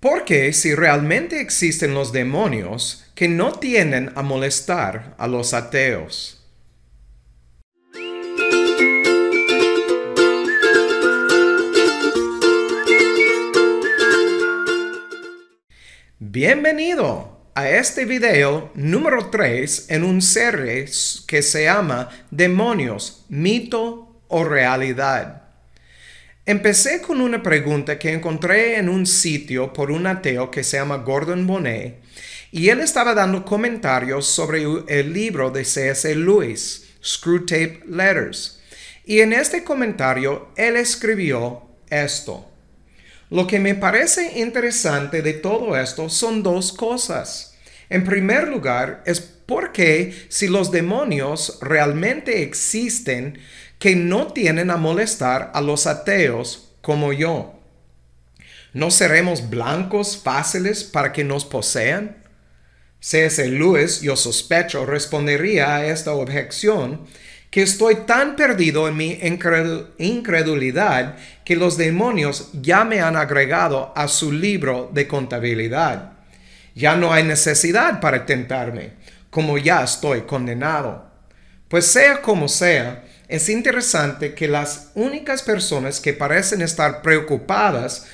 Porque si realmente existen los demonios, que no tienen a molestar a los ateos. Bienvenido a este video número 3 en un serie que se llama Demonios, Mito o Realidad. Empecé con una pregunta que encontré en un sitio por un ateo que se llama Gordon Bonet, y él estaba dando comentarios sobre el libro de C.S. Lewis, Screwtape Letters. Y en este comentario él escribió esto. Lo que me parece interesante de todo esto son dos cosas. En primer lugar, es porque si los demonios realmente existen, que no tienen a molestar a los ateos como yo. ¿No seremos blancos fáciles para que nos posean? C.S. Lewis, yo sospecho, respondería a esta objeción que estoy tan perdido en mi incredulidad que los demonios ya me han agregado a su libro de contabilidad. Ya no hay necesidad para tentarme, como ya estoy condenado. Pues sea como sea, es interesante que las únicas personas que parecen estar preocupadas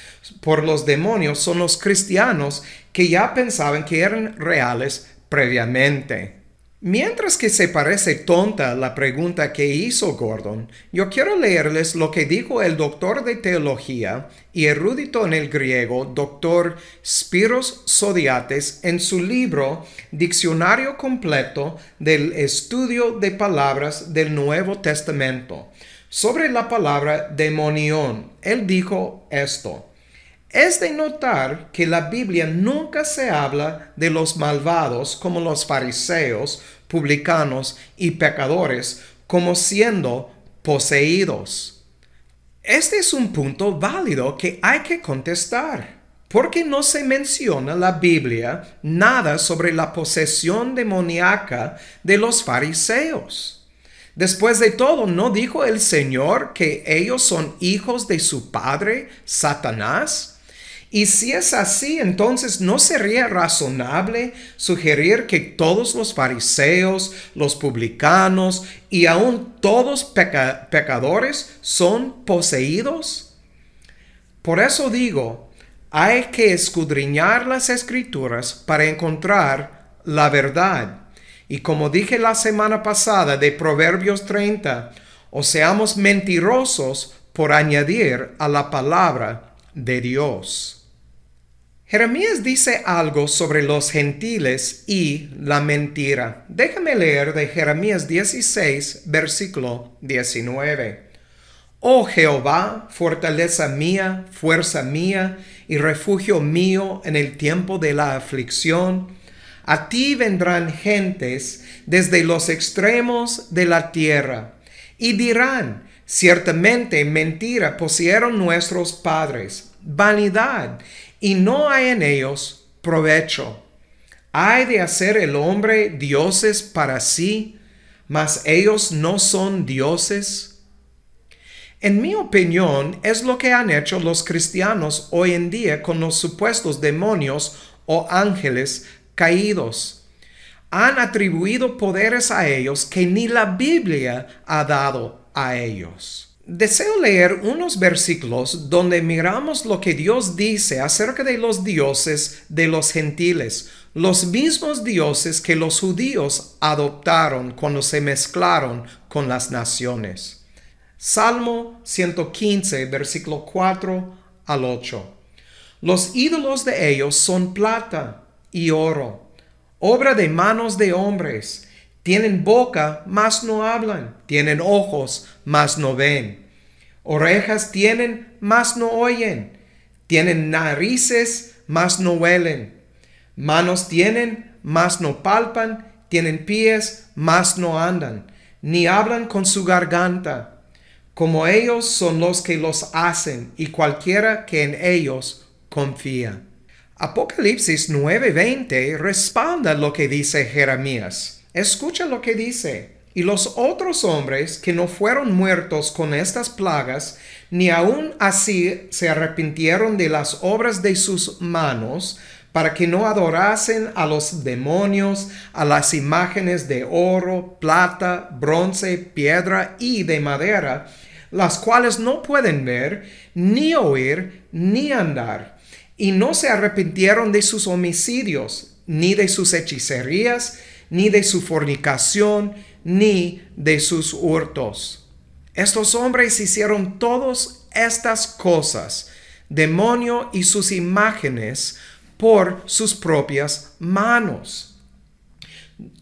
por los demonios son los cristianos que ya pensaban que eran reales previamente. Mientras que se parece tonta la pregunta que hizo Gordon, yo quiero leerles lo que dijo el doctor de teología y erudito en el griego, doctor Spiros Sodiates, en su libro Diccionario Completo del Estudio de Palabras del Nuevo Testamento. Sobre la palabra demonión, él dijo esto. Es de notar que la Biblia nunca se habla de los malvados como los fariseos, publicanos y pecadores como siendo poseídos. Este es un punto válido que hay que contestar. Porque no se menciona la Biblia nada sobre la posesión demoníaca de los fariseos. Después de todo, ¿no dijo el Señor que ellos son hijos de su padre, Satanás? Y si es así, entonces ¿no sería razonable sugerir que todos los fariseos, los publicanos y aún todos pecadores son poseídos? Por eso digo, hay que escudriñar las escrituras para encontrar la verdad. Y como dije la semana pasada de Proverbios 30, o seamos mentirosos por añadir a la palabra de Dios. Jeremías dice algo sobre los gentiles y la mentira. Déjame leer de Jeremías 16, versículo 19. Oh Jehová, fortaleza mía, fuerza mía y refugio mío en el tiempo de la aflicción, a ti vendrán gentes desde los extremos de la tierra y dirán, ciertamente mentira pusieron nuestros padres, vanidad y no hay en ellos provecho. Hay de hacer el hombre dioses para sí, mas ellos no son dioses. En mi opinión, es lo que han hecho los cristianos hoy en día con los supuestos demonios o ángeles caídos. Han atribuido poderes a ellos que ni la Biblia ha dado a ellos. Deseo leer unos versículos donde miramos lo que Dios dice acerca de los dioses de los gentiles, los mismos dioses que los judíos adoptaron cuando se mezclaron con las naciones. Salmo 115, versículo 4 al 8. Los ídolos de ellos son plata y oro, obra de manos de hombres tienen boca, mas no hablan, tienen ojos, mas no ven, orejas tienen, mas no oyen, tienen narices, mas no huelen, manos tienen, mas no palpan, tienen pies, mas no andan, ni hablan con su garganta. Como ellos son los que los hacen y cualquiera que en ellos confía. Apocalipsis 9:20 Responda lo que dice Jeremías. Escucha lo que dice. Y los otros hombres que no fueron muertos con estas plagas, ni aun así se arrepintieron de las obras de sus manos, para que no adorasen a los demonios, a las imágenes de oro, plata, bronce, piedra y de madera, las cuales no pueden ver, ni oír, ni andar. Y no se arrepintieron de sus homicidios, ni de sus hechicerías, ni de su fornicación, ni de sus hurtos. Estos hombres hicieron todas estas cosas, demonio y sus imágenes, por sus propias manos.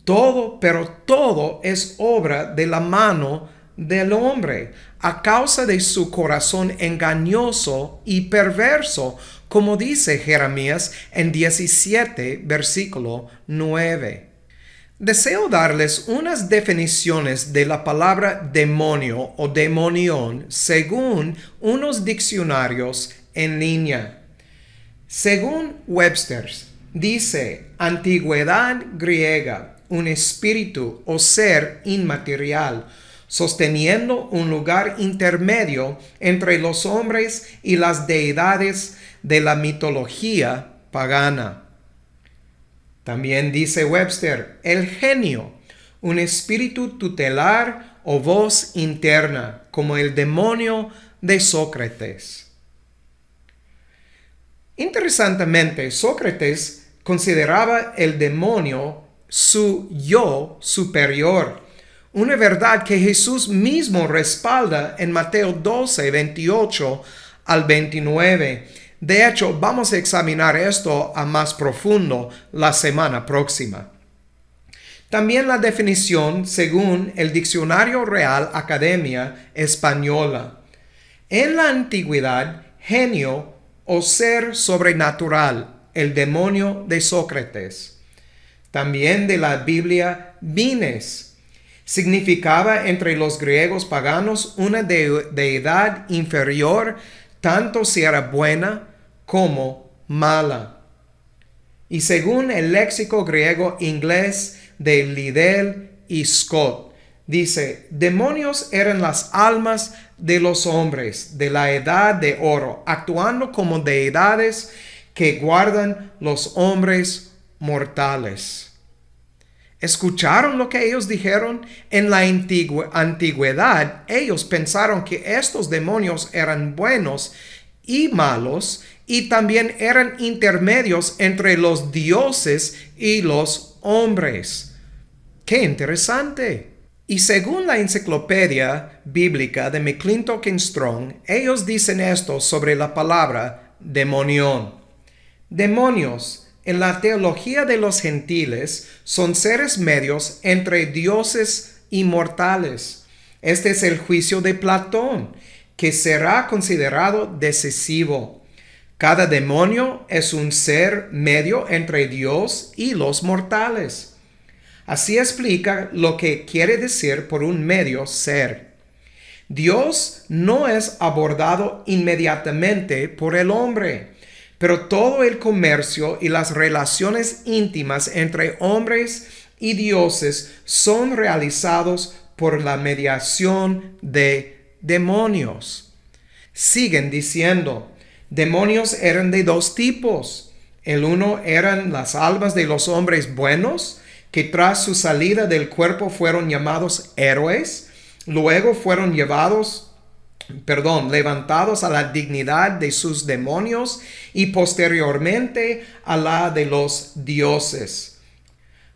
Todo, pero todo es obra de la mano del hombre, a causa de su corazón engañoso y perverso, como dice Jeremías en 17, versículo 9. Deseo darles unas definiciones de la palabra demonio o demonión según unos diccionarios en línea. Según Webster, dice antigüedad griega, un espíritu o ser inmaterial, sosteniendo un lugar intermedio entre los hombres y las deidades de la mitología pagana. También dice Webster, el genio, un espíritu tutelar o voz interna, como el demonio de Sócrates. Interesantemente, Sócrates consideraba el demonio su yo superior, una verdad que Jesús mismo respalda en Mateo 12, 28 al 29 de hecho, vamos a examinar esto a más profundo la semana próxima. También la definición según el Diccionario Real Academia Española. En la antigüedad, genio o ser sobrenatural, el demonio de Sócrates. También de la Biblia, vines. Significaba entre los griegos paganos una deidad inferior, tanto si era buena como mala. Y según el léxico griego inglés de Liddell y Scott, dice, demonios eran las almas de los hombres de la edad de oro, actuando como deidades que guardan los hombres mortales. ¿Escucharon lo que ellos dijeron? En la antigüedad ellos pensaron que estos demonios eran buenos y malos y también eran intermedios entre los dioses y los hombres. ¡Qué interesante! Y según la enciclopedia bíblica de McClintock Strong, ellos dicen esto sobre la palabra demonión. Demonios, en la teología de los gentiles, son seres medios entre dioses y mortales. Este es el juicio de Platón, que será considerado decisivo. Cada demonio es un ser medio entre Dios y los mortales. Así explica lo que quiere decir por un medio ser. Dios no es abordado inmediatamente por el hombre, pero todo el comercio y las relaciones íntimas entre hombres y dioses son realizados por la mediación de demonios. Siguen diciendo, Demonios eran de dos tipos. El uno eran las almas de los hombres buenos, que tras su salida del cuerpo fueron llamados héroes, luego fueron llevados, perdón, levantados a la dignidad de sus demonios y posteriormente a la de los dioses.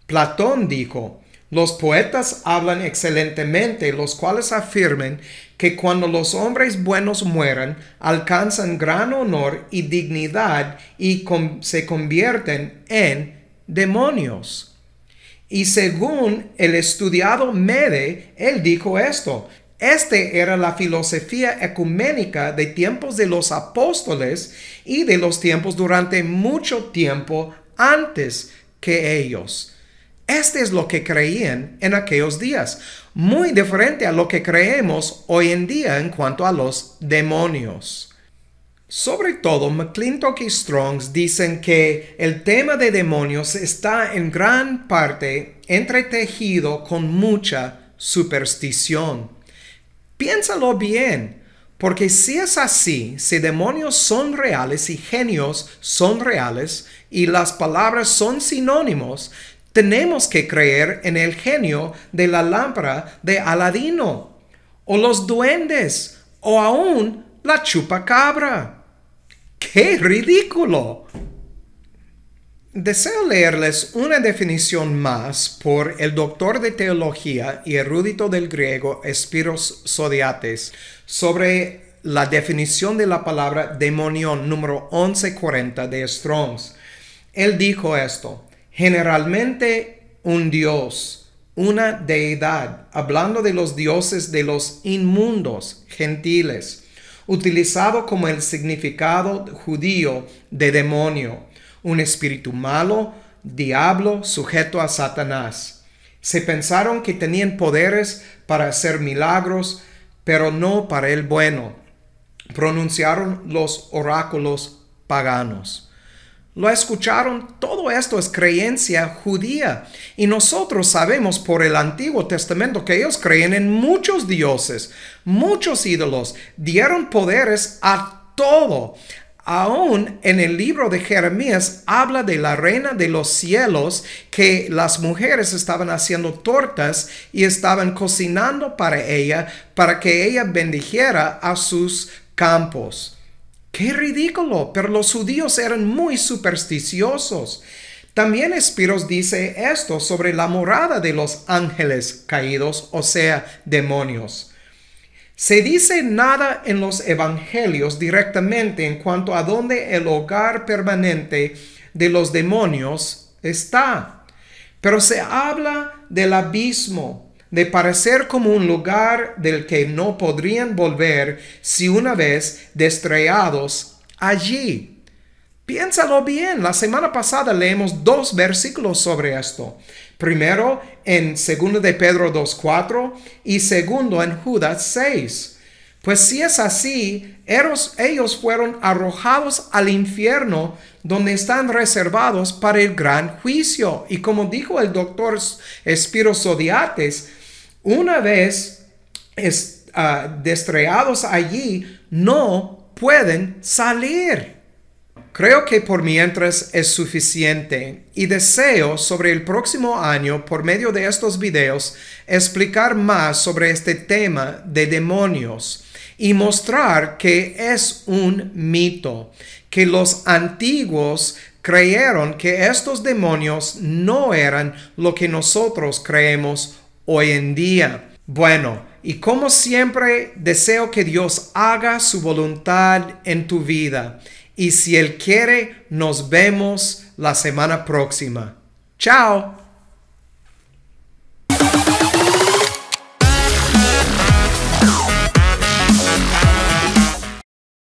Platón dijo, los poetas hablan excelentemente, los cuales afirman que cuando los hombres buenos mueran, alcanzan gran honor y dignidad y se convierten en demonios. Y según el estudiado Mede, él dijo esto. Esta era la filosofía ecuménica de tiempos de los apóstoles y de los tiempos durante mucho tiempo antes que ellos. Este es lo que creían en aquellos días, muy diferente a lo que creemos hoy en día en cuanto a los demonios. Sobre todo, McClintock y Strongs dicen que el tema de demonios está en gran parte entretejido con mucha superstición. Piénsalo bien, porque si es así, si demonios son reales y genios son reales y las palabras son sinónimos, tenemos que creer en el genio de la lámpara de Aladino, o los duendes, o aún la chupacabra. ¡Qué ridículo! Deseo leerles una definición más por el doctor de teología y erudito del griego Espiros Sodiates sobre la definición de la palabra demonión número 1140 de Strongs. Él dijo esto. Generalmente un dios, una deidad, hablando de los dioses de los inmundos, gentiles, utilizado como el significado judío de demonio, un espíritu malo, diablo sujeto a Satanás. Se pensaron que tenían poderes para hacer milagros, pero no para el bueno. Pronunciaron los oráculos paganos lo escucharon, todo esto es creencia judía. Y nosotros sabemos por el Antiguo Testamento que ellos creen en muchos dioses, muchos ídolos, dieron poderes a todo. Aún en el libro de Jeremías habla de la reina de los cielos, que las mujeres estaban haciendo tortas y estaban cocinando para ella, para que ella bendijera a sus campos. ¡Qué ridículo! Pero los judíos eran muy supersticiosos. También Espiros dice esto sobre la morada de los ángeles caídos, o sea, demonios. Se dice nada en los evangelios directamente en cuanto a dónde el hogar permanente de los demonios está, pero se habla del abismo, de parecer como un lugar del que no podrían volver si una vez destreados allí. Piénsalo bien, la semana pasada leemos dos versículos sobre esto. Primero en 2 de Pedro 2.4 y segundo en Judas 6. Pues si es así, ellos fueron arrojados al infierno donde están reservados para el gran juicio. Y como dijo el doctor Espiros Odiates, una vez ah, destreados allí, no pueden salir. Creo que por mientras es suficiente y deseo sobre el próximo año, por medio de estos videos, explicar más sobre este tema de demonios y mostrar que es un mito, que los antiguos creyeron que estos demonios no eran lo que nosotros creemos hoy en día. Bueno, y como siempre, deseo que Dios haga su voluntad en tu vida. Y si Él quiere, nos vemos la semana próxima. Chao.